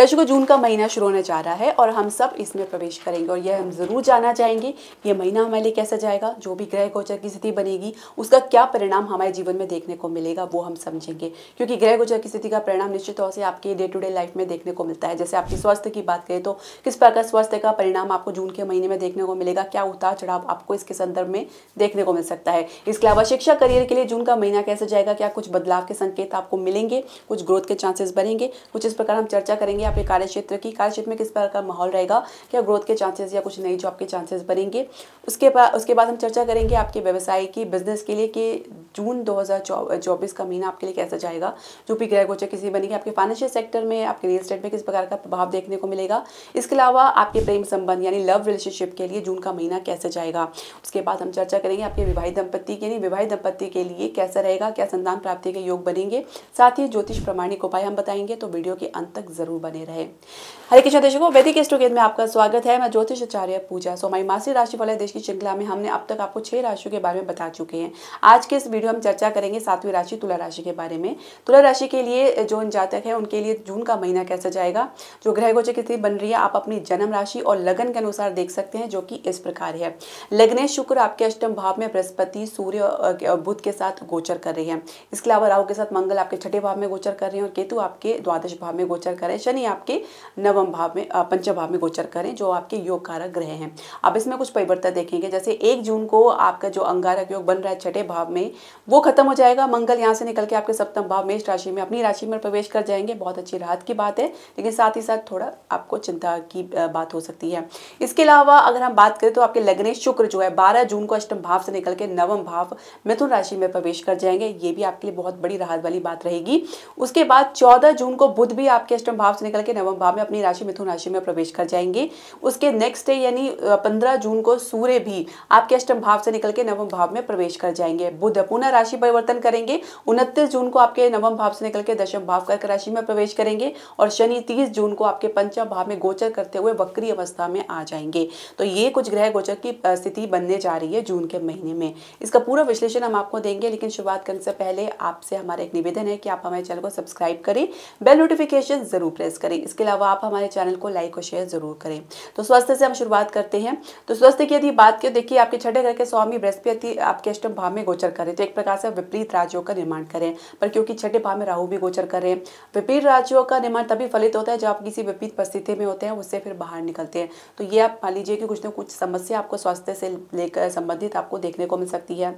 दर्शकों जून का महीना शुरू होने जा रहा है और हम सब इसमें प्रवेश करेंगे और यह हम ज़रूर जानना चाहेंगे ये महीना हमारे लिए कैसा जाएगा जो भी ग्रह गोचर की स्थिति बनेगी उसका क्या परिणाम हमारे जीवन में देखने को मिलेगा वो हम समझेंगे क्योंकि ग्रह गोचर की स्थिति का परिणाम निश्चित तौर से आपके डे टू डे लाइफ में देखने को मिलता है जैसे आपकी स्वास्थ्य की बात करें तो किस प्रकार स्वास्थ्य का परिणाम आपको जून के महीने में देखने को मिलेगा क्या उतार चढ़ाव आपको इसके संदर्भ में देखने को मिल सकता है इसके अलावा शिक्षा करियर के लिए जून का महीना कैसे जाएगा क्या कुछ बदलाव के संकेत आपको मिलेंगे कुछ ग्रोथ के चांसेस बनेंगे कुछ इस प्रकार हम चर्चा करेंगे यहाँ पे कार्य क्षेत्र की कार्य क्षेत्र में किस प्रकार का माहौल रहेगा क्या ग्रोथ के चांसेस या कुछ नई जॉब के चांसेस बनेंगे उसके बाद उसके बाद हम चर्चा करेंगे आपके व्यवसाय की बिजनेस के लिए कि जून दो चौबीस का महीना आपके लिए कैसा जाएगा जो भी ग्रह गोचर किसी बनेंगे आपके फाइनेंशियल सेक्टर में आपके रियल स्टेट में किस प्रकार का प्रभाव देखने को मिलेगा इसके अलावा आपके प्रेम संबंध यानी लव रिलेशनशिप के लिए जून का महीना कैसे जाएगा उसके बाद हम चर्चा करेंगे आपके विवाहित दंपत्ति के यानी विवाहित दंपत्ति के लिए कैसा रहेगा क्या संतान प्राप्ति के योग बनेंगे साथ ही ज्योतिष प्रमाणिक उपाय हम बताएंगे तो वीडियो के अंत तक जरूर बने बने रहे हरे कृष्ण दर्शकों वैदिक एस्ट्रोगेद में आपका स्वागत है मैं ज्योतिष आचार्य पूजा सो हमारी मासिक राशि वाले देश की श्रृंखला में हमने अब तक आपको छह राशियों के बारे में बता चुके हैं आज के इस वीडियो हम चर्चा करेंगे सातवीं राशि तुला राशि के बारे में तुला राशि के लिए जो जातक है उनके लिए जून का महीना कैसा जाएगा जो ग्रह गोचर की स्थिति बन रही है आप अपनी जन्म राशि और लगन के अनुसार देख सकते हैं जो कि इस प्रकार है लग्ने शुक्र आपके अष्टम भाव में बृहस्पति सूर्य बुद्ध के साथ गोचर कर रहे हैं इसके अलावा राहु के साथ मंगल आपके छठे भाव में गोचर कर रहे हैं और केतु आपके द्वादश भाव में गोचर कर रहे हैं शनि आपके नवम भाव में पंचम भाव में गोचर करें जो आपके योग कारक ग्रह हैं अब इसमें कुछ परिवर्तन देखेंगे जैसे एक जून को आपका जो अंगारक योग बन रहा है छठे भाव में वो खत्म हो जाएगा मंगल यहाँ से निकल के आपके सप्तम भाव मेष राशि में अपनी राशि में प्रवेश कर जाएंगे बहुत अच्छी राहत की बात है लेकिन साथ ही साथ थोड़ा आपको चिंता की बात हो सकती है इसके अलावा अगर हम बात करें तो आपके लग्ने शुक्र जो है बारह जून को अष्टम भाव से निकल के नवम भाव मिथुन राशि में प्रवेश कर जाएंगे ये भी आपके लिए बहुत बड़ी राहत वाली बात रहेगी उसके बाद चौदह जून को बुध भी आपके अष्टम भाव से निकल निकल के नवम भाव में अपनी राशि मिथुन राशि में प्रवेश कर जाएंगे उसके नेक्स्ट डे यानी पंद्रह जून को सूर्य भी आपके अष्टम भाव से निकल के नवम भाव में प्रवेश कर जाएंगे बुध पुनः राशि परिवर्तन करेंगे उनतीस जून को आपके नवम भाव से निकल के दशम भाव कर्क राशि में प्रवेश करेंगे और शनि तीस जून को आपके पंचम भाव में गोचर करते हुए वक्री अवस्था में आ जाएंगे तो ये कुछ ग्रह गोचर की स्थिति बनने जा रही है जून के महीने में इसका पूरा विश्लेषण हम आपको देंगे लेकिन शुरुआत करने से पहले आपसे हमारा एक निवेदन है कि आप हमारे चैनल को सब्सक्राइब करें बेल नोटिफिकेशन जरूर प्रेस करें इसके अलावा आप हमारे चैनल को लाइक और शेयर जरूर करें तो स्वास्थ्य से हम शुरुआत करते हैं तो स्वास्थ्य की यदि बात की देखिए आपके छठे घर के स्वामी बृहस्पति आपके अष्टम भाव में गोचर करें तो एक प्रकार से विपरीत राज्यों का निर्माण करें पर क्योंकि छठे भाव में राहु भी गोचर करें विपरीत राज्यों का निर्माण तभी फलित होता है जब आप किसी विपरीत परिस्थिति में होते हैं उससे फिर बाहर निकलते हैं तो ये आप मान लीजिए कि कुछ ना कुछ समस्या आपको स्वास्थ्य से लेकर संबंधित आपको देखने को मिल सकती है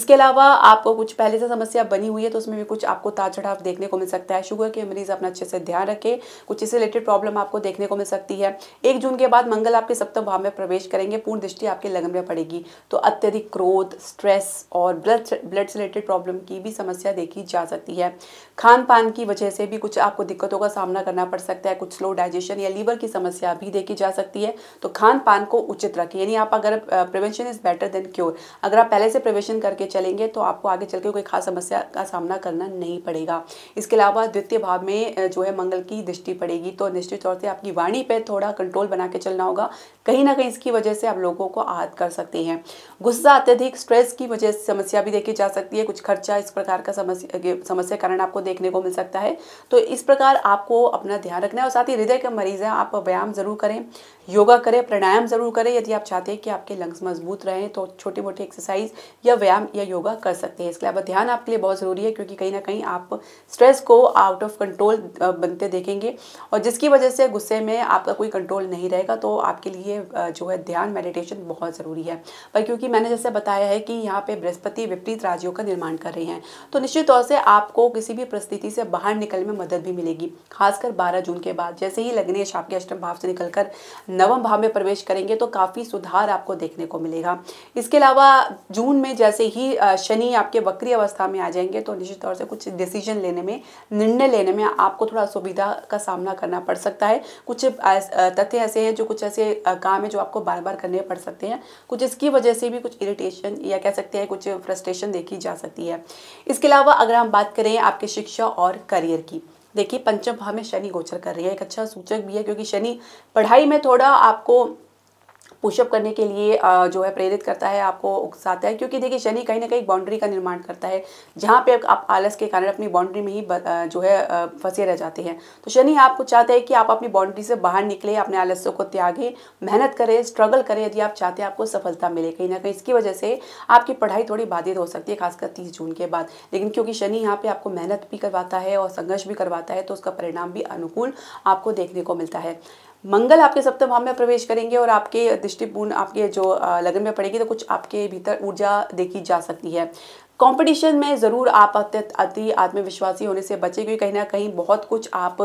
इसके अलावा आपको कुछ पहले से समस्या बनी हुई है तो उसमें भी कुछ आपको तार चढ़ाव देखने को मिल सकता है शुगर के मरीज अपना अच्छे से ध्यान रखें कुछ इससे रिलेटेड प्रॉब्लम आपको देखने को मिल सकती है एक जून के बाद मंगल आपके सप्तम भाव में प्रवेश करेंगे पूर्ण दृष्टि आपके लगन में पड़ेगी तो अत्यधिक क्रोध स्ट्रेस और ब्लड ब्लड से रिलेटेड प्रॉब्लम की भी समस्या देखी जा सकती है खान पान की वजह से भी कुछ आपको दिक्कतों का सामना करना पड़ सकता है कुछ स्लो डाइजेशन या लीवर की समस्या भी देखी जा सकती है तो खान पान को उचित रखें यानी आप अगर prevention is better than cure अगर आप पहले से प्रिवेंशन करके चलेंगे तो आपको आगे चल के कोई खास समस्या का सामना करना नहीं पड़ेगा इसके अलावा द्वितीय भाव में जो है मंगल की दृष्टि सोचनी पड़ेगी तो निश्चित तौर से आपकी वाणी पे थोड़ा कंट्रोल बना के चलना होगा कहीं ना कहीं इसकी वजह से आप लोगों को आहत कर सकते हैं गुस्सा अत्यधिक स्ट्रेस की वजह से समस्या भी देखी जा सकती है कुछ खर्चा इस प्रकार का समस्या समस्या कारण आपको देखने को मिल सकता है तो इस प्रकार आपको अपना ध्यान रखना है और साथ ही हृदय के मरीज़ हैं आप व्यायाम ज़रूर करें योगा करें प्राणायाम ज़रूर करें यदि आप चाहते हैं कि आपके लंग्स मजबूत रहें तो छोटी मोटी एक्सरसाइज या व्यायाम या योगा कर सकते हैं इसके अलावा ध्यान आपके लिए बहुत ज़रूरी है क्योंकि कहीं ना कहीं आप स्ट्रेस को आउट ऑफ कंट्रोल बनते देखेंगे और जिसकी वजह से गुस्से में आपका कोई कंट्रोल नहीं रहेगा तो आपके लिए जो है ध्यान मेडिटेशन बहुत ज़रूरी है पर क्योंकि मैंने जैसे बताया है कि यहाँ पर बृहस्पति विपरीत राज्यों का निर्माण कर रहे हैं तो निश्चित तौर से आपको किसी भी परिस्थिति से बाहर निकलने में मदद भी मिलेगी खासकर बारह जून के बाद जैसे ही लग्नेश आपके अष्टम भाव से निकलकर नवम भाव में प्रवेश करेंगे तो काफ़ी सुधार आपको देखने को मिलेगा इसके अलावा जून में जैसे ही शनि आपके वक्री अवस्था में आ जाएंगे तो निश्चित तौर से कुछ डिसीजन लेने में निर्णय लेने में आपको थोड़ा सुविधा का सामना करना पड़ सकता है कुछ तथ्य ऐसे हैं जो कुछ ऐसे काम है जो आपको बार बार करने पड़ सकते हैं कुछ इसकी वजह से भी कुछ इरिटेशन या कह सकते हैं कुछ फ्रस्ट्रेशन देखी जा सकती है इसके अलावा अगर हम बात करें आपके शिक्षा और करियर की देखिए पंचम भाव में शनि गोचर कर रही है एक अच्छा सूचक भी है क्योंकि शनि पढ़ाई में थोड़ा आपको पुशअप करने के लिए जो है प्रेरित करता है आपको उकसाता है क्योंकि देखिए शनि कहीं ना कहीं बाउंड्री का निर्माण करता है जहाँ पे आप आलस के कारण अपनी बाउंड्री में ही जो है फंसे रह जाते हैं तो शनि आपको चाहते हैं कि आप अपनी बाउंड्री से बाहर निकले अपने आलस्यों को त्यागें मेहनत करें स्ट्रगल करें यदि आप चाहते हैं आपको सफलता मिले कहीं ना कहीं इसकी वजह से आपकी पढ़ाई थोड़ी बाधित हो सकती है खासकर तीस जून के बाद लेकिन क्योंकि शनि यहाँ पे आपको मेहनत भी करवाता है और संघर्ष भी करवाता है तो उसका परिणाम भी अनुकूल आपको देखने को मिलता है मंगल आपके सप्तम भाव में प्रवेश करेंगे और आपके दृष्टिपूर्ण आपके जो लगन में पड़ेगी तो कुछ आपके भीतर ऊर्जा देखी जा सकती है कंपटीशन में ज़रूर आप अति आत्मविश्वासी होने से बचें क्योंकि कहीं ना कहीं बहुत कुछ आप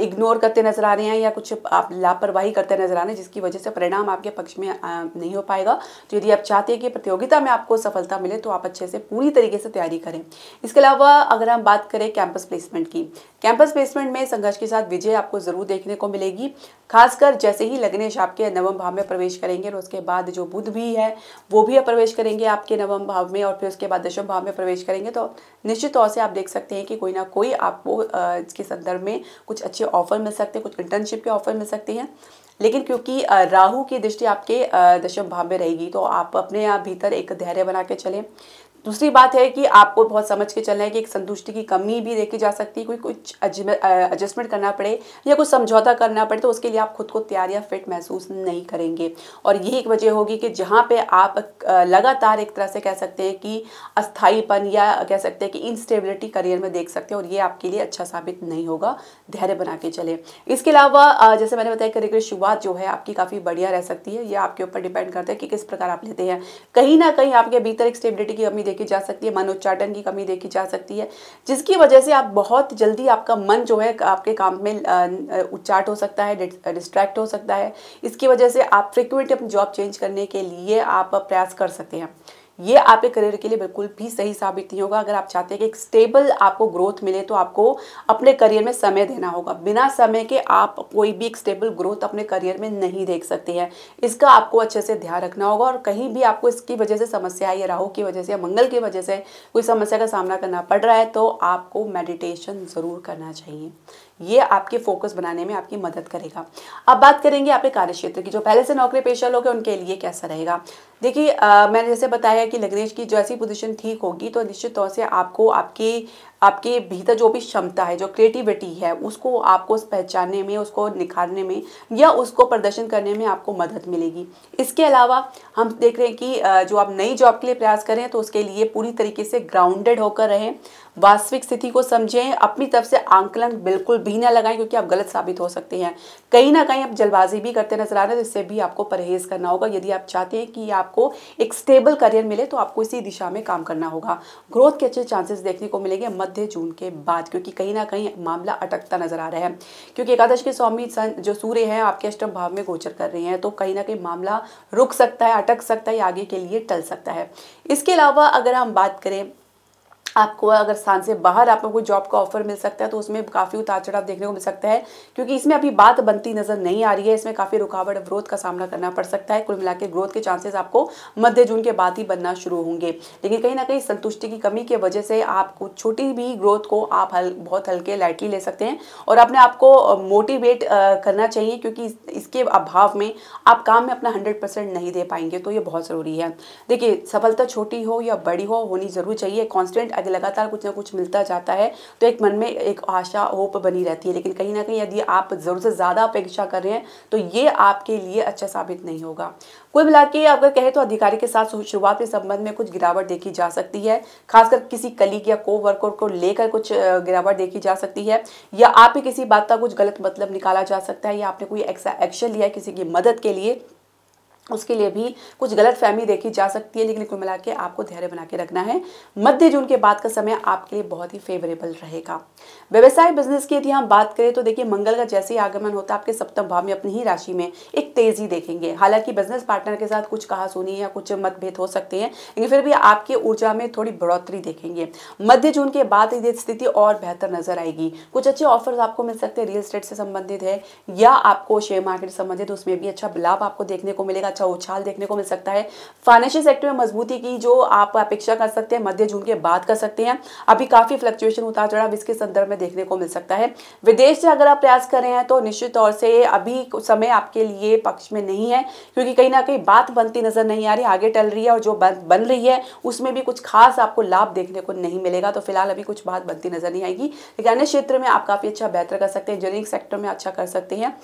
इग्नोर करते नजर आ रहे हैं या कुछ आप लापरवाही करते नजर आ रहे हैं जिसकी वजह से परिणाम आपके पक्ष में नहीं हो पाएगा तो यदि आप चाहते हैं कि प्रतियोगिता में आपको सफलता मिले तो आप अच्छे से पूरी तरीके से तैयारी करें इसके अलावा अगर हम बात करें कैंपस प्लेसमेंट की कैंपस प्लेसमेंट में संघर्ष के साथ विजय आपको ज़रूर देखने को मिलेगी खासकर जैसे ही लग्नेश आपके नवम भाव में प्रवेश करेंगे और उसके बाद जो बुध भी है वो भी प्रवेश करेंगे आपके नवम भाव में और फिर उसके बाद दशम जब भाव में प्रवेश करेंगे तो निश्चित तौर से आप देख सकते हैं कि कोई ना कोई आपको इसके संदर्भ में कुछ अच्छे ऑफर मिल सकते हैं कुछ इंटर्नशिप के ऑफर मिल सकते हैं लेकिन क्योंकि राहु की दृष्टि आपके दशम भाव में रहेगी तो आप अपने आप भीतर एक धैर्य बना के चलें दूसरी बात है कि आपको बहुत समझ के चलना है कि एक संतुष्टि की कमी भी देखी जा सकती है कोई कुछ एडजस्टमेंट करना पड़े या कुछ समझौता करना पड़े तो उसके लिए आप खुद को तैयार या फिट महसूस नहीं करेंगे और यही एक वजह होगी कि जहाँ पे आप लगातार एक तरह से कह सकते हैं कि अस्थायीपन या कह सकते हैं कि इनस्टेबिलिटी करियर में देख सकते हैं और ये आपके लिए अच्छा साबित नहीं होगा धैर्य बना के चले इसके अलावा जैसे मैंने बताया करियर शुरुआत जो है आपकी काफ़ी बढ़िया रह सकती है यह आपके ऊपर डिपेंड करता है कि किस प्रकार आप लेते हैं कहीं ना कहीं आपके भीतर एक स्टेबिलिटी की कमी देखी जा सकती है मन की कमी देखी जा सकती है जिसकी वजह से आप बहुत जल्दी आपका मन जो है आपके काम में उच्चाट हो सकता है डिस्ट्रैक्ट हो सकता है इसकी वजह से आप फ्रिक्वेंट अपनी जॉब चेंज करने के लिए आप प्रयास कर सकते हैं ये आपके करियर के लिए बिल्कुल भी सही साबित नहीं होगा अगर आप चाहते हैं कि एक स्टेबल आपको ग्रोथ मिले तो आपको अपने करियर में समय देना होगा बिना समय के आप कोई भी एक स्टेबल ग्रोथ अपने करियर में नहीं देख सकते हैं इसका आपको अच्छे से ध्यान रखना होगा और कहीं भी आपको इसकी वजह से समस्या या राहू की वजह से या मंगल की वजह से कोई समस्या का सामना करना पड़ रहा है तो आपको मेडिटेशन ज़रूर करना चाहिए ये आपके फोकस बनाने में आपकी मदद करेगा अब बात करेंगे आपके कार्यक्षेत्र की जो पहले से नौकरी पेशा लोग हैं उनके लिए कैसा रहेगा देखिए मैंने जैसे बताया कि लग्नेश की जो ऐसी पोजीशन ठीक होगी तो निश्चित तौर से आपको आपके आपके भीतर जो भी क्षमता है जो क्रिएटिविटी है उसको आपको पहचानने में उसको निखारने में या उसको प्रदर्शन करने में आपको मदद मिलेगी इसके अलावा हम देख रहे हैं कि जो आप नई जॉब के लिए प्रयास करें तो उसके लिए पूरी तरीके से ग्राउंडेड होकर रहें वास्तविक स्थिति को समझें अपनी तरफ से आंकलन बिल्कुल भी ना लगाएं क्योंकि आप गलत साबित हो सकते हैं कहीं ना कहीं आप जल्दबाजी भी करते नजर आ रहे हैं तो इससे भी आपको परहेज करना होगा यदि आप चाहते हैं कि आप आपको एक स्टेबल करियर मिले तो आपको इसी दिशा में काम करना होगा ग्रोथ के अच्छे चांसेस देखने को मिलेंगे मध्य जून के बाद क्योंकि कहीं ना कहीं मामला अटकता नजर आ रहा है क्योंकि एकादश के स्वामी जो सूर्य है आपके अष्टम भाव में गोचर कर रहे हैं तो कहीं ना कहीं मामला रुक सकता है अटक सकता है आगे के लिए टल सकता है इसके अलावा अगर हम बात करें आपको अगर स्थान से बाहर आपको कोई जॉब का ऑफर मिल सकता है तो उसमें काफ़ी उतार चढ़ाव देखने को मिल सकता है क्योंकि इसमें अभी बात बनती नज़र नहीं आ रही है इसमें काफ़ी रुकावट ग्रोथ का सामना करना पड़ सकता है कुल मिला ग्रोथ के चांसेस आपको मध्य जून के बाद ही बनना शुरू होंगे लेकिन कहीं ना कहीं संतुष्टि की कमी की वजह से आपको छोटी भी ग्रोथ को आप हल बहुत हल्के लाइटली ले सकते हैं और अपने आपको मोटिवेट करना चाहिए क्योंकि इसके अभाव में आप काम में अपना हंड्रेड परसेंट नहीं दे पाएंगे तो ये बहुत ज़रूरी है देखिए सफलता छोटी हो या बड़ी हो होनी ज़रूर चाहिए कॉन्स्टेंट आगे लगातार कुछ ना कुछ मिलता जाता है तो एक मन में एक आशा होप बनी रहती है लेकिन कहीं ना कहीं यदि आप जरूर से ज़्यादा अपेक्षा कर रहे हैं तो ये आपके लिए अच्छा साबित नहीं होगा कुल मिला के अगर कहें तो अधिकारी के साथ शुरुआत के संबंध में कुछ गिरावट देखी जा सकती है खासकर किसी कलीग या को वर्कर को लेकर कुछ गिरावट देखी जा सकती है या आप किसी बात का कुछ गलत मतलब निकाला जा सकता है या आपने कोई एक्शन लिया किसी की मदद के लिए उसके लिए भी कुछ गलत फहमी देखी जा सकती है लेकिन कुल मिला के आपको धैर्य बना के रखना है मध्य जून के बाद का समय आपके लिए बहुत ही फेवरेबल रहेगा व्यवसाय बिजनेस की यदि हम बात करें तो देखिए मंगल का जैसे ही आगमन होता है आपके सप्तम भाव में अपनी ही राशि में एक तेजी देखेंगे हालांकि बिजनेस पार्टनर के साथ कुछ कहा सुनी या कुछ मतभेद हो सकते हैं लेकिन फिर भी आपकी ऊर्जा में थोड़ी बढ़ोतरी देखेंगे मध्य जून के बाद ये स्थिति और बेहतर नजर आएगी कुछ अच्छे ऑफर्स आपको मिल सकते हैं रियल स्टेट से संबंधित है या आपको शेयर मार्केट से संबंधित उसमें भी अच्छा लाभ आपको देखने को मिलेगा अच्छा उछाल देखने को मिल सकता है फाइनेंशियल सेक्टर में मजबूती की जो आप अपेक्षा कर सकते हैं मध्य जून के बाद कर सकते हैं अभी काफ़ी फ्लक्चुएशन उतार चढ़ाव इसके संदर्भ में देखने को मिल सकता है विदेश से अगर आप प्रयास कर रहे हैं तो निश्चित तौर से अभी समय आपके लिए पक्ष में नहीं है क्योंकि कहीं ना कहीं बात बनती नजर नहीं आ रही आगे टल रही है और जो बन रही है उसमें भी कुछ खास आपको लाभ देखने को नहीं मिलेगा तो फिलहाल अभी कुछ बात बनती नजर नहीं आएगी लेकिन अन्य क्षेत्र में आप काफ़ी अच्छा बेहतर कर सकते हैं इंजीनियरिंग सेक्टर में अच्छा कर सकते हैं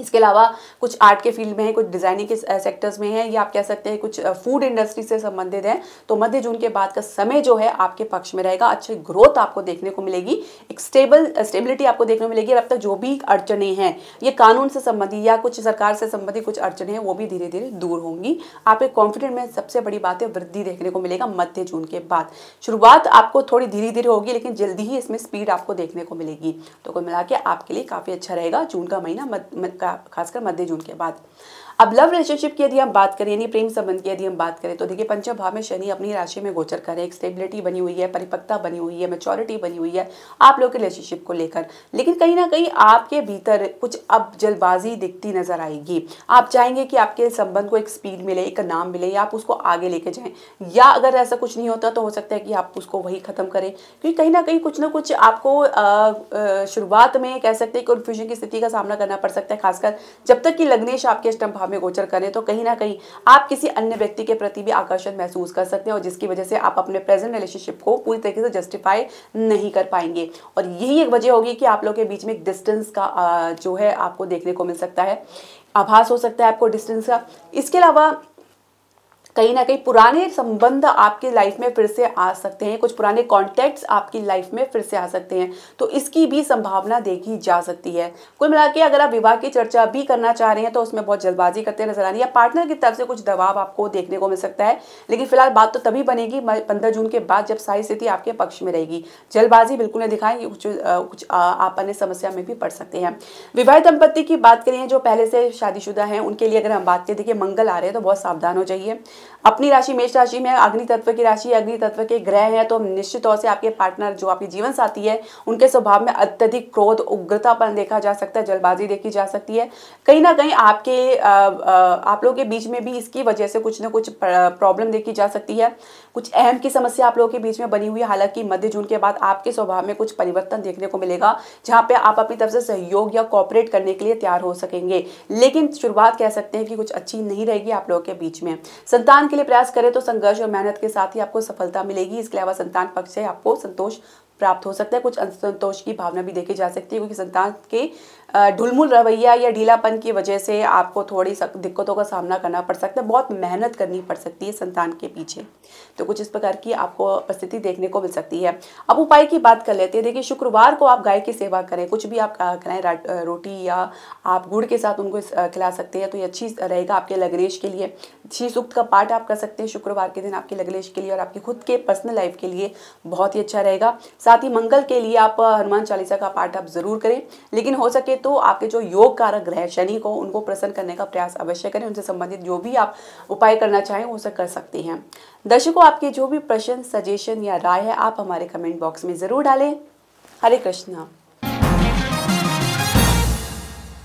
इसके अलावा कुछ आर्ट के फील्ड में है कुछ डिज़ाइनिंग के सेक्टर्स में है या आप कह सकते हैं कुछ फूड इंडस्ट्री से संबंधित है तो मध्य जून के बाद का समय जो है आपके पक्ष में रहेगा अच्छी ग्रोथ आपको देखने को मिलेगी एक स्टेबल स्टेबिलिटी आपको देखने को मिलेगी और अब तक जो भी अड़चने हैं ये कानून से संबंधित या कुछ सरकार से संबंधित कुछ अड़चने हैं वो भी धीरे धीरे दूर होंगी आपके कॉन्फिडेंट में सबसे बड़ी बात है वृद्धि देखने को मिलेगा मध्य जून के बाद शुरुआत आपको थोड़ी धीरे धीरे होगी लेकिन जल्दी ही इसमें स्पीड आपको देखने को मिलेगी तो कुल मिला आपके लिए काफ़ी अच्छा रहेगा जून का महीना का खासकर मध्य जून के बाद अब लव रिलेशनशिप की यदि हम बात करें यानी प्रेम संबंध की यदि हम बात करें तो देखिए पंचम भाव में शनि अपनी राशि में गोचर कर एक स्टेबिलिटी बनी हुई है परिपक्ता बनी हुई है मेचोरिटी बनी हुई है आप लोग के रिलेशनशिप को लेकर लेकिन कहीं ना कहीं आपके भीतर कुछ अब जल्दबाजी दिखती नजर आएगी आप चाहेंगे कि आपके संबंध को एक स्पीड मिले एक नाम मिले या आप उसको आगे लेके जाए या अगर ऐसा कुछ नहीं होता तो हो सकता है कि आप उसको वही ख़त्म करें क्योंकि कहीं ना कहीं कुछ ना कुछ आपको शुरुआत में कह सकते हैं कन्फ्यूजन की स्थिति का सामना करना पड़ सकता है खासकर जब तक कि लग्नेश आपके स्टम्प भाव में गोचर करें तो कहीं ना कहीं आप किसी अन्य व्यक्ति के प्रति भी आकर्षण महसूस कर सकते हैं और जिसकी वजह से आप अपने प्रेजेंट रिलेशनशिप को पूरी तरीके से जस्टिफाई नहीं कर पाएंगे और यही एक वजह होगी कि आप लोग के बीच में एक डिस्टेंस का जो है आपको देखने को मिल सकता है आभास हो सकता है आपको डिस्टेंस का इसके अलावा कहीं ना कहीं पुराने संबंध आपकी लाइफ में फिर से आ सकते हैं कुछ पुराने कॉन्टैक्ट्स आपकी लाइफ में फिर से आ सकते हैं तो इसकी भी संभावना देखी जा सकती है कुल मिला के अगर आप विवाह की चर्चा भी करना चाह रहे हैं तो उसमें बहुत जल्दबाजी करते नजर आ रही है पार्टनर की तरफ से कुछ दबाव आपको देखने को मिल सकता है लेकिन फिलहाल बात तो तभी बनेगी पंद्रह जून के बाद जब सारी स्थिति आपके पक्ष में रहेगी जल्दबाजी बिल्कुल नहीं दिखाएं कुछ कुछ आप अन्य समस्या में भी पड़ सकते हैं विवाहित दंपत्ति की बात करें जो पहले से शादीशुदा हैं उनके लिए अगर हम बात करें देखिए मंगल आ रहे हैं तो बहुत सावधान हो जाइए अपनी राशि मेष राशि में अग्नि तत्व की राशि अग्नि तत्व के ग्रह हैं तो निश्चित तौर से आपके पार्टनर जो आपकी जीवन साथी है उनके स्वभाव में अत्यधिक क्रोध उग्रतापन देखा जा सकता है जल्दबाजी देखी जा सकती है कहीं ना कहीं आपके आप लोगों के बीच में भी इसकी वजह से कुछ ना कुछ प्रॉब्लम देखी जा सकती है कुछ अहम की समस्या आप लोगों के बीच में बनी हुई हालांकि मध्य जून के बाद आपके स्वभाव में कुछ परिवर्तन देखने को मिलेगा जहाँ पे आप अपनी तरफ से सहयोग या कॉपरेट करने के लिए तैयार हो सकेंगे लेकिन शुरुआत कह सकते हैं कि कुछ अच्छी नहीं रहेगी आप लोगों के बीच में संतान के लिए प्रयास करें तो संघर्ष और मेहनत के साथ ही आपको सफलता मिलेगी इसके अलावा संतान पक्ष से आपको संतोष प्राप्त हो सकता है कुछ असंतोष की भावना भी देखी जा सकती है क्योंकि संतान के ढुलमुल रवैया या ढीलापन की वजह से आपको थोड़ी दिक्कतों का सामना करना पड़ सकता है बहुत मेहनत करनी पड़ सकती है संतान के पीछे तो कुछ इस प्रकार की आपको परिस्थिति देखने को मिल सकती है अब उपाय की बात कर लेते हैं देखिए शुक्रवार को आप गाय की सेवा करें कुछ भी आप कराएं रोटी या आप गुड़ के साथ उनको खिला सकते हैं तो ये अच्छी रहेगा आपके लग्नेश के लिए अच्छी सूक्त का पाठ आप कर सकते हैं शुक्रवार के दिन आपके लग्नेश के लिए और आपकी खुद के पर्सनल लाइफ के लिए बहुत ही अच्छा रहेगा साथ ही मंगल के लिए आप हनुमान चालीसा का पाठ आप जरूर करें लेकिन हो सके तो आपके जो योग कारक ग्रह शनि को उनको प्रसन्न करने का प्रयास अवश्य करें उनसे संबंधित जो भी आप उपाय करना चाहें वो सब कर सकते हैं दर्शकों आपके जो भी प्रश्न सजेशन या राय है आप हमारे कमेंट बॉक्स में ज़रूर डालें हरे कृष्णा